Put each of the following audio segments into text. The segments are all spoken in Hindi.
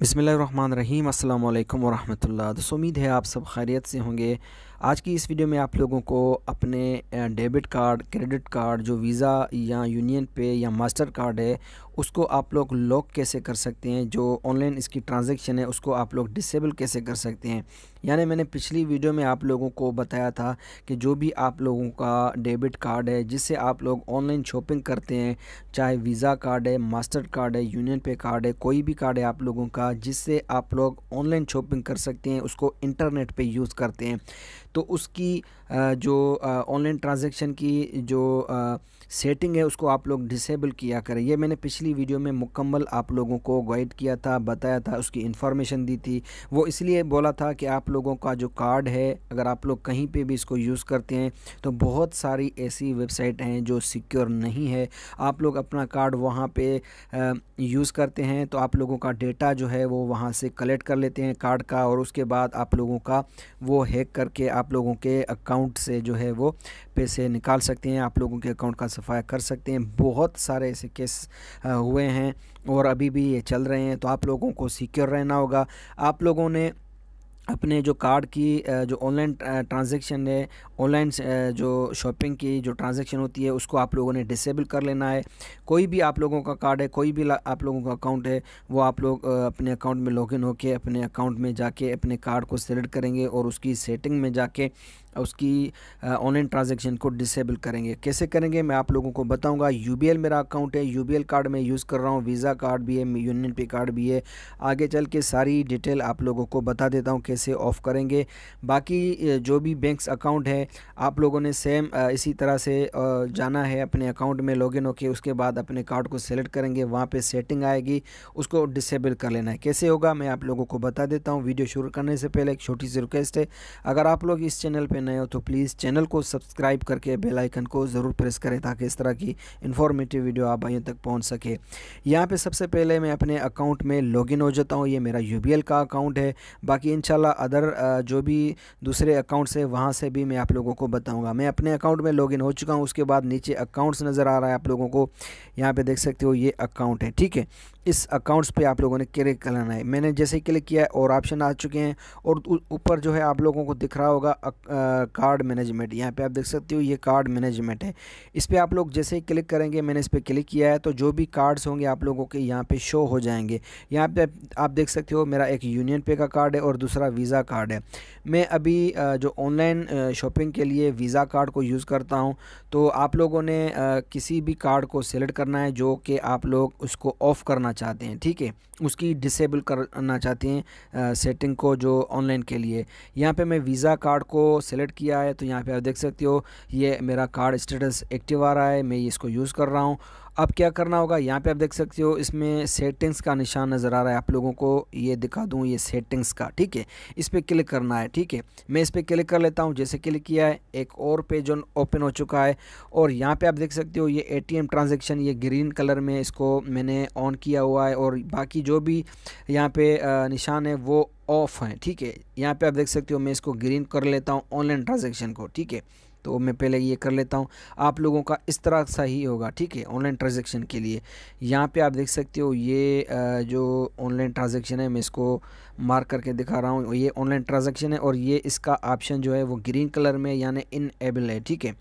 बसमिल रहीम अल्लाम वरहमल दोस्तों उम्मीद है आप सब खैरियत से होंगे आज की इस वीडियो में आप लोगों को अपने डेबिट कार्ड क्रेडिट कार्ड जो वीज़ा या यूनियन पे या मास्टर कार्ड है उसको आप लोग लॉक कैसे कर सकते हैं जो ऑनलाइन इसकी ट्रांजैक्शन है उसको आप लोग डिसेबल कैसे कर सकते हैं यानी मैंने पिछली वीडियो में आप लोगों को बताया था कि जो भी आप लोगों का डेबिट कार्ड है जिससे आप लोग ऑनलाइन शॉपिंग करते हैं चाहे वीज़ा कार्ड है मास्टर कार्ड है यूनियन पे कार्ड है कोई भी कार्ड है आप लोगों का जिससे आप लोग ऑनलाइन शॉपिंग कर सकते हैं उसको इंटरनेट पर यूज़ करते हैं तो उसकी जो ऑनलाइन ट्रांजैक्शन की जो सेटिंग है उसको आप लोग डिसेबल किया करें ये मैंने पिछली वीडियो में मुकम्मल आप लोगों को गाइड किया था बताया था उसकी इन्फॉर्मेशन दी थी वो इसलिए बोला था कि आप लोगों का जो कार्ड है अगर आप लोग कहीं पे भी इसको यूज़ करते हैं तो बहुत सारी ऐसी वेबसाइट हैं जो सिक्योर नहीं है आप लोग अपना कार्ड वहाँ पर यूज़ करते हैं तो आप लोगों का डेटा जो है वो वहाँ से कलेक्ट कर लेते हैं कार्ड का और उसके बाद आप लोगों का वो हैक करके आप लोगों के अकाउंट अकाउंट से जो है वो पैसे निकाल सकते हैं आप लोगों के अकाउंट का सफाया कर सकते हैं बहुत सारे ऐसे केस हुए हैं और अभी भी ये चल रहे हैं तो आप लोगों को सिक्योर रहना होगा आप लोगों ने अपने जो कार्ड की जो ऑनलाइन ट्रांजैक्शन है ऑनलाइन जो शॉपिंग की जो ट्रांजैक्शन होती है उसको आप लोगों ने डिसेबल कर लेना है कोई भी आप लोगों का कार्ड है कोई भी आप लोगों का अकाउंट है वो आप लोग अपने अकाउंट में लॉगिन होकर अपने अकाउंट में जाके अपने कार्ड को सेलेक्ट करेंगे और उसकी सेटिंग में जाके उसकी ऑनलाइन ट्रांजेक्शन को डिसेबल करेंगे कैसे करेंगे मैं आप लोगों को बताऊंगा यू मेरा अकाउंट है यू कार्ड में यूज़ कर रहा हूँ वीज़ा कार्ड भी है यूनियन पे कार्ड भी है आगे चल के सारी डिटेल आप लोगों को बता देता हूँ कैसे ऑफ़ करेंगे बाकी जो भी बैंक्स अकाउंट है आप लोगों ने सेम इसी तरह से जाना है अपने अकाउंट में लॉगिन होके उसके बाद अपने कार्ड को सेलेक्ट करेंगे वहाँ पर सेटिंग आएगी उसको डिसेबल कर लेना है कैसे होगा मैं आप लोगों को बता देता हूँ वीडियो शुरू करने से पहले एक छोटी सी रिक्वेस्ट है अगर आप लोग इस चैनल पर में नए हो तो प्लीज़ चैनल को सब्सक्राइब करके बेल आइकन को ज़रूर प्रेस करें ताकि इस तरह की इन्फॉर्मेटिव वीडियो आप भाइयों तक पहुंच सके यहाँ पे सबसे पहले मैं अपने अकाउंट में लॉगिन हो जाता हूँ ये मेरा यू का अकाउंट है बाकी इन अदर जो भी दूसरे अकाउंट्स है वहाँ से भी मैं आप लोगों को बताऊँगा मैं अपने अकाउंट में लॉगिन हो चुका हूँ उसके बाद नीचे अकाउंट्स नज़र आ रहा है आप लोगों को यहाँ पर देख सकते हो ये अकाउंट है ठीक है इस अकाउंट्स पे आप लोगों ने क्लिक करना है मैंने जैसे ही क्लिक किया है और ऑप्शन आ चुके हैं और ऊपर जो है आप लोगों को दिख रहा होगा कार्ड मैनेजमेंट यहाँ पे आप देख सकते हो ये कार्ड मैनेजमेंट है इस पर आप लोग जैसे ही क्लिक करेंगे मैंने इस पर क्लिक किया है तो जो भी कार्ड्स होंगे आप लोगों के यहाँ पर शो हो जाएंगे यहाँ पर आप देख सकते हो मेरा एक यूनियन पे का कार्ड है और दूसरा वीज़ा कार्ड है मैं अभी जो ऑनलाइन शॉपिंग के लिए वीज़ा कार्ड को यूज़ करता हूँ तो आप लोगों ने किसी भी कार्ड को सेलेक्ट करना है जो कि आप लोग उसको ऑफ़ करना करना चाहते हैं ठीक है उसकी डिसेबल करना चाहते हैं सेटिंग को जो ऑनलाइन के लिए यहाँ पे मैं वीज़ा कार्ड को सेलेक्ट किया है तो यहाँ पे आप देख सकते हो ये मेरा कार्ड स्टेटस एक्टिव आ रहा है मैं इसको यूज़ कर रहा हूँ अब क्या करना होगा यहाँ पे आप देख सकते हो इसमें सेटिंग्स का निशान नज़र आ रहा है आप लोगों को ये दिखा दूँ ये सेटिंग्स का ठीक है इस पर क्लिक करना है ठीक है मैं इस पर क्लिक कर लेता हूँ जैसे क्लिक किया है एक और पेज ओपन हो चुका है और यहाँ पे आप देख सकते हो ये ए टी ट्रांजेक्शन ये ग्रीन कलर में इसको मैंने ऑन किया हुआ है और बाकी जो भी यहाँ पर निशान है वो ऑफ़ हैं ठीक है यहाँ पर आप देख सकते हो मैं इसको ग्रीन कर लेता हूँ ऑनलाइन ट्रांजेक्शन को ठीक है तो मैं पहले ये कर लेता हूँ आप लोगों का इस तरह सा ही होगा ठीक है ऑनलाइन ट्रांजेक्शन के लिए यहाँ पे आप देख सकते हो ये जो ऑनलाइन ट्रांजेक्शन है मैं इसको मार्क करके दिखा रहा हूँ ये ऑनलाइन ट्रांजेक्शन है और ये इसका ऑप्शन जो है वो ग्रीन कलर में यानी इनएबल है ठीक है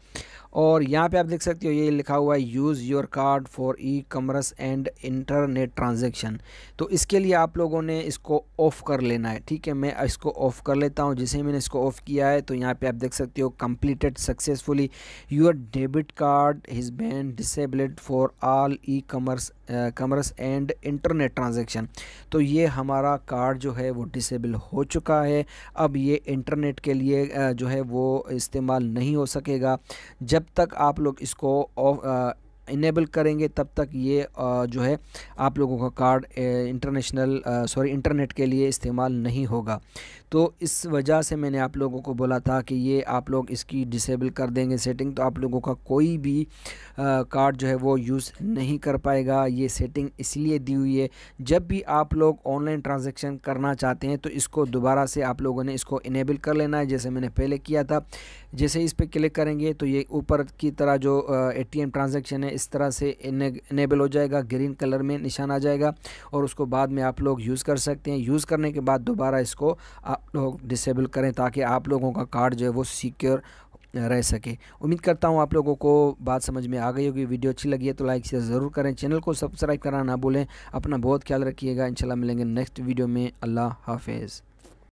और यहाँ पे आप देख सकते हो ये लिखा हुआ है use your card for e commerce and internet transaction तो इसके लिए आप लोगों ने इसको ऑफ़ कर लेना है ठीक है मैं इसको ऑफ़ कर लेता हूँ जिसे मैंने इसको ऑफ़ किया है तो यहाँ पे आप देख सकते हो completed successfully your debit card has been disabled for all e commerce commerce and internet transaction तो ये हमारा कार्ड जो है वो डिसेबल हो चुका है अब ये इंटरनेट के लिए uh, जो है वो इस्तेमाल नहीं हो सकेगा जब जब तक आप लोग इसको ऑफ इनेबल करेंगे तब तक ये जो है आप लोगों का कार्ड इंटरनेशनल सॉरी इंटरनेट के लिए इस्तेमाल नहीं होगा तो इस वजह से मैंने आप लोगों को बोला था कि ये आप लोग इसकी डिसेबल कर देंगे सेटिंग तो आप लोगों का कोई भी कार्ड जो है वो यूज़ नहीं कर पाएगा ये सेटिंग इसलिए दी हुई है जब भी आप लोग ऑनलाइन ट्रांजेक्शन करना चाहते हैं तो इसको दोबारा से आप लोगों ने इसको इनेबल कर लेना है जैसे मैंने पहले किया था जैसे इस पर क्लिक करेंगे तो ये ऊपर की तरह जो ए टी एम ट्रांजेक्शन है इस तरह से इनेबल हो जाएगा ग्रीन कलर में निशान आ जाएगा और उसको बाद में आप लोग यूज़ कर सकते हैं यूज़ करने के बाद दोबारा इसको आप लोग डिसेबल करें ताकि आप लोगों का कार्ड जो है वो सिक्योर रह सके उम्मीद करता हूँ आप लोगों को बात समझ में आ गई होगी वीडियो अच्छी लगी है तो लाइक शेयर ज़रूर करें चैनल को सब्सक्राइब करना ना भूलें अपना बहुत ख्याल रखिएगा इंशाल्लाह मिलेंगे नेक्स्ट वीडियो में अल्लाह हाफिज़